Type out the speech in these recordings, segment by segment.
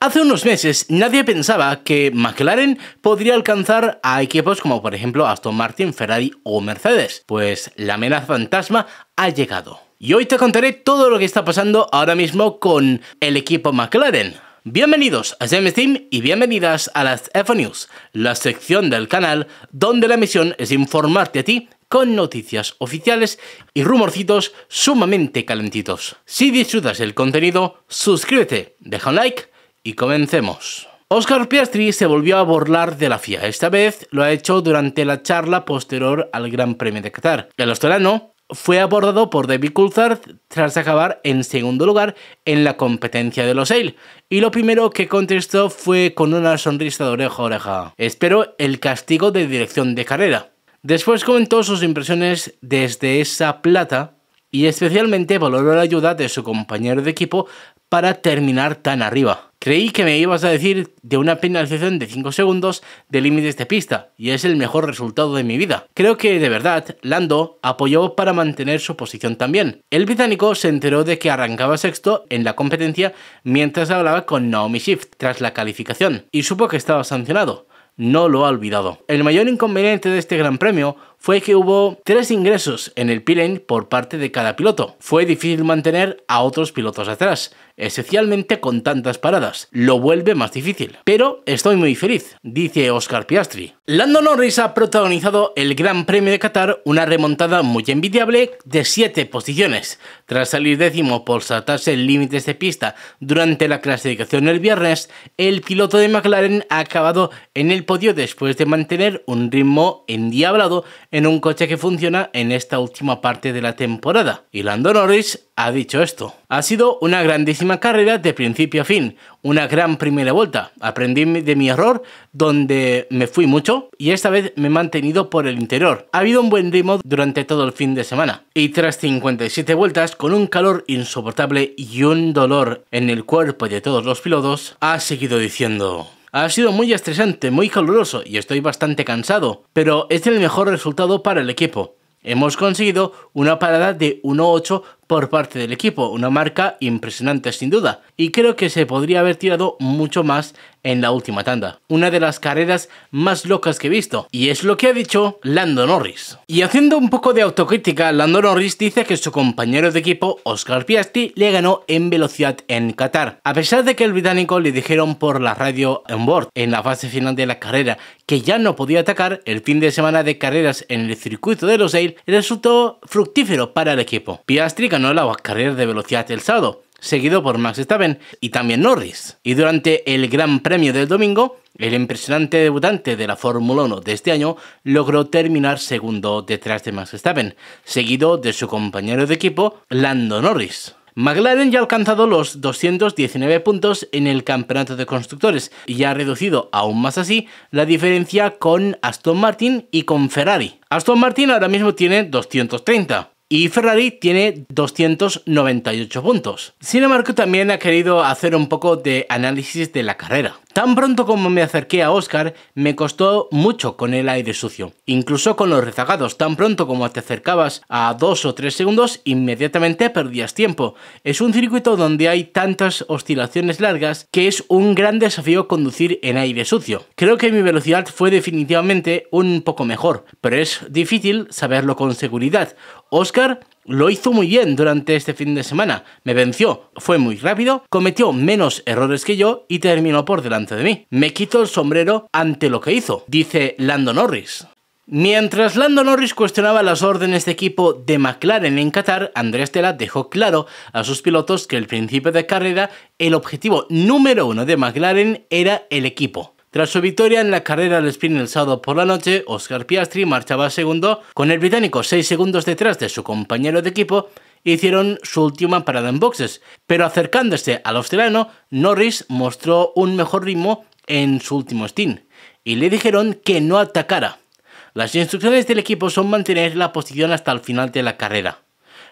Hace unos meses nadie pensaba que McLaren podría alcanzar a equipos como por ejemplo Aston Martin, Ferrari o Mercedes, pues la amenaza fantasma ha llegado. Y hoy te contaré todo lo que está pasando ahora mismo con el equipo McLaren. Bienvenidos a James Team y bienvenidas a las f News, la sección del canal donde la misión es informarte a ti con noticias oficiales y rumorcitos sumamente calentitos. Si disfrutas el contenido, suscríbete, deja un like y comencemos. Oscar Piastri se volvió a burlar de la FIA. Esta vez lo ha hecho durante la charla posterior al Gran Premio de Qatar. El australiano fue abordado por David Coulthard tras acabar en segundo lugar en la competencia de los sail y lo primero que contestó fue con una sonrisa de oreja a oreja. Espero el castigo de dirección de carrera. Después comentó sus impresiones desde esa plata y especialmente valoró la ayuda de su compañero de equipo para terminar tan arriba. Creí que me ibas a decir de una penalización de 5 segundos de límites de pista, y es el mejor resultado de mi vida. Creo que, de verdad, Lando apoyó para mantener su posición también. El británico se enteró de que arrancaba sexto en la competencia mientras hablaba con Naomi Shift tras la calificación, y supo que estaba sancionado no lo ha olvidado. El mayor inconveniente de este Gran Premio fue que hubo tres ingresos en el pilón por parte de cada piloto. Fue difícil mantener a otros pilotos atrás, especialmente con tantas paradas. Lo vuelve más difícil. Pero estoy muy feliz, dice Oscar Piastri. Lando Norris ha protagonizado el Gran Premio de Qatar, una remontada muy envidiable de siete posiciones. Tras salir décimo por saltarse límites de pista durante la clasificación el viernes, el piloto de McLaren ha acabado en el podio después de mantener un ritmo endiablado en un coche que funciona en esta última parte de la temporada. Y Lando Norris ha dicho esto. Ha sido una grandísima carrera de principio a fin, una gran primera vuelta. Aprendí de mi error, donde me fui mucho, y esta vez me he mantenido por el interior. Ha habido un buen ritmo durante todo el fin de semana. Y tras 57 vueltas, con un calor insoportable y un dolor en el cuerpo de todos los pilotos, ha seguido diciendo... Ha sido muy estresante, muy caluroso y estoy bastante cansado, pero es el mejor resultado para el equipo. Hemos conseguido una parada de 1.8 por parte del equipo, una marca impresionante sin duda, y creo que se podría haber tirado mucho más en la última tanda. Una de las carreras más locas que he visto, y es lo que ha dicho Lando Norris. Y haciendo un poco de autocrítica, Lando Norris dice que su compañero de equipo, Oscar Piastri, le ganó en velocidad en Qatar, a pesar de que el británico le dijeron por la radio en board en la fase final de la carrera que ya no podía atacar, el fin de semana de carreras en el circuito de los Losail resultó fructífero para el equipo. Piastri la carrera de velocidad del sábado, seguido por Max Verstappen y también Norris. Y durante el Gran Premio del domingo, el impresionante debutante de la Fórmula 1 de este año logró terminar segundo detrás de Max Verstappen, seguido de su compañero de equipo Lando Norris. McLaren ya ha alcanzado los 219 puntos en el campeonato de constructores y ha reducido aún más así la diferencia con Aston Martin y con Ferrari. Aston Martin ahora mismo tiene 230, y Ferrari tiene 298 puntos. Sin embargo, también ha querido hacer un poco de análisis de la carrera. Tan pronto como me acerqué a Oscar, me costó mucho con el aire sucio, incluso con los rezagados. Tan pronto como te acercabas a 2 o 3 segundos, inmediatamente perdías tiempo. Es un circuito donde hay tantas oscilaciones largas que es un gran desafío conducir en aire sucio. Creo que mi velocidad fue definitivamente un poco mejor, pero es difícil saberlo con seguridad. Oscar lo hizo muy bien durante este fin de semana. Me venció, fue muy rápido, cometió menos errores que yo y terminó por delante de mí. Me quito el sombrero ante lo que hizo, dice Lando Norris. Mientras Lando Norris cuestionaba las órdenes de equipo de McLaren en Qatar, Andrés Tela dejó claro a sus pilotos que el principio de carrera el objetivo número uno de McLaren era el equipo. Tras su victoria en la carrera del sprint el sábado por la noche, Oscar Piastri marchaba segundo, con el británico 6 segundos detrás de su compañero de equipo, hicieron su última parada en boxes, pero acercándose al australiano, Norris mostró un mejor ritmo en su último stint, y le dijeron que no atacara. Las instrucciones del equipo son mantener la posición hasta el final de la carrera.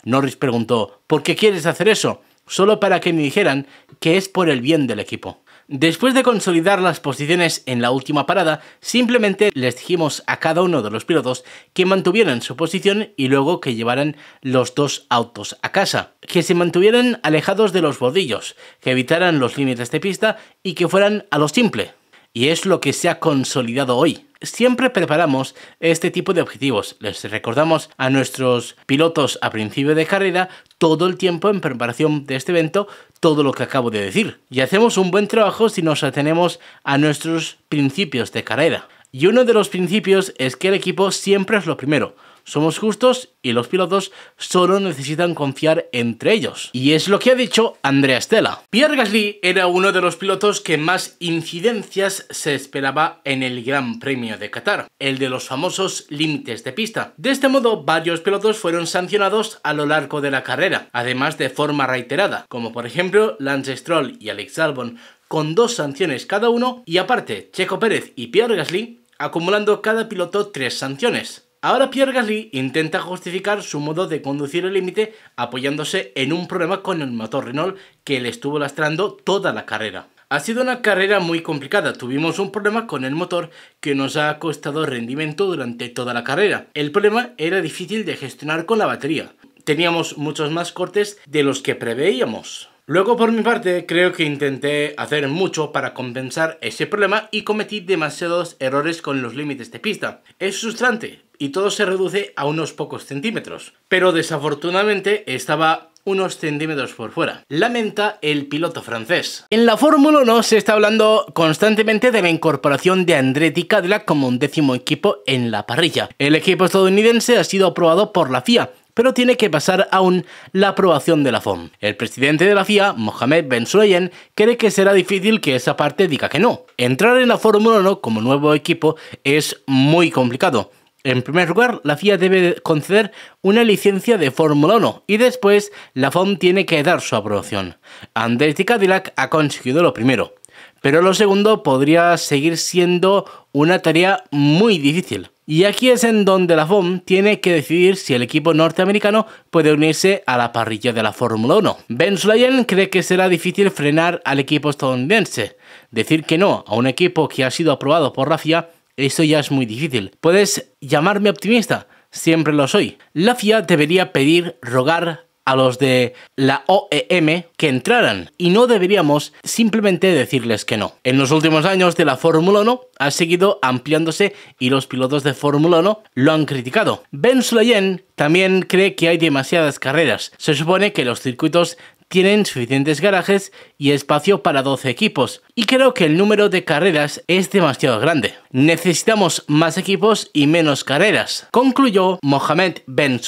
Norris preguntó, ¿por qué quieres hacer eso? Solo para que me dijeran que es por el bien del equipo. Después de consolidar las posiciones en la última parada, simplemente les dijimos a cada uno de los pilotos que mantuvieran su posición y luego que llevaran los dos autos a casa, que se mantuvieran alejados de los bordillos, que evitaran los límites de pista y que fueran a lo simple. Y es lo que se ha consolidado hoy. Siempre preparamos este tipo de objetivos. Les recordamos a nuestros pilotos a principio de carrera todo el tiempo en preparación de este evento todo lo que acabo de decir. Y hacemos un buen trabajo si nos atenemos a nuestros principios de carrera. Y uno de los principios es que el equipo siempre es lo primero. Somos justos y los pilotos solo necesitan confiar entre ellos. Y es lo que ha dicho Andrea Stella. Pierre Gasly era uno de los pilotos que más incidencias se esperaba en el Gran Premio de Qatar, el de los famosos límites de pista. De este modo, varios pilotos fueron sancionados a lo largo de la carrera, además de forma reiterada, como por ejemplo Lance Stroll y Alex Albon, con dos sanciones cada uno, y aparte Checo Pérez y Pierre Gasly acumulando cada piloto tres sanciones. Ahora Pierre Gasly intenta justificar su modo de conducir el límite apoyándose en un problema con el motor Renault que le estuvo lastrando toda la carrera. Ha sido una carrera muy complicada, tuvimos un problema con el motor que nos ha costado rendimiento durante toda la carrera. El problema era difícil de gestionar con la batería. Teníamos muchos más cortes de los que preveíamos. Luego, por mi parte, creo que intenté hacer mucho para compensar ese problema y cometí demasiados errores con los límites de pista. Es frustrante y todo se reduce a unos pocos centímetros. Pero desafortunadamente estaba unos centímetros por fuera. Lamenta el piloto francés. En la Fórmula 1 se está hablando constantemente de la incorporación de Andretti Cadillac como un décimo equipo en la parrilla. El equipo estadounidense ha sido aprobado por la FIA pero tiene que pasar aún la aprobación de la FOM. El presidente de la FIA, Mohamed Ben Sueyen, cree que será difícil que esa parte diga que no. Entrar en la Fórmula 1 como nuevo equipo es muy complicado. En primer lugar, la FIA debe conceder una licencia de Fórmula 1 y después la FOM tiene que dar su aprobación. Andretti Cadillac ha conseguido lo primero, pero lo segundo podría seguir siendo una tarea muy difícil. Y aquí es en donde la FOM tiene que decidir si el equipo norteamericano puede unirse a la parrilla de la Fórmula 1. Ben Slyen cree que será difícil frenar al equipo estadounidense. Decir que no a un equipo que ha sido aprobado por la FIA, eso ya es muy difícil. Puedes llamarme optimista, siempre lo soy. La FIA debería pedir, rogar, a los de la OEM que entraran y no deberíamos simplemente decirles que no. En los últimos años de la Fórmula 1 ha seguido ampliándose y los pilotos de Fórmula 1 lo han criticado. Ben Sloyen también cree que hay demasiadas carreras. Se supone que los circuitos tienen suficientes garajes y espacio para 12 equipos, y creo que el número de carreras es demasiado grande. Necesitamos más equipos y menos carreras, concluyó Mohamed Ben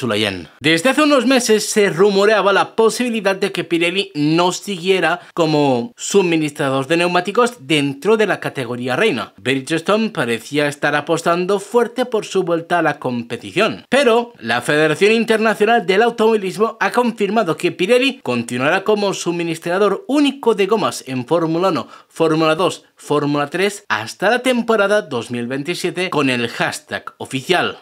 Desde hace unos meses se rumoreaba la posibilidad de que Pirelli no siguiera como suministrador de neumáticos dentro de la categoría reina. Bridgestone parecía estar apostando fuerte por su vuelta a la competición, pero la Federación Internacional del Automovilismo ha confirmado que Pirelli continuará como suministrador único de gomas en Fórmula 1, Fórmula 2, Fórmula 3 hasta la temporada 2027 con el hashtag oficial.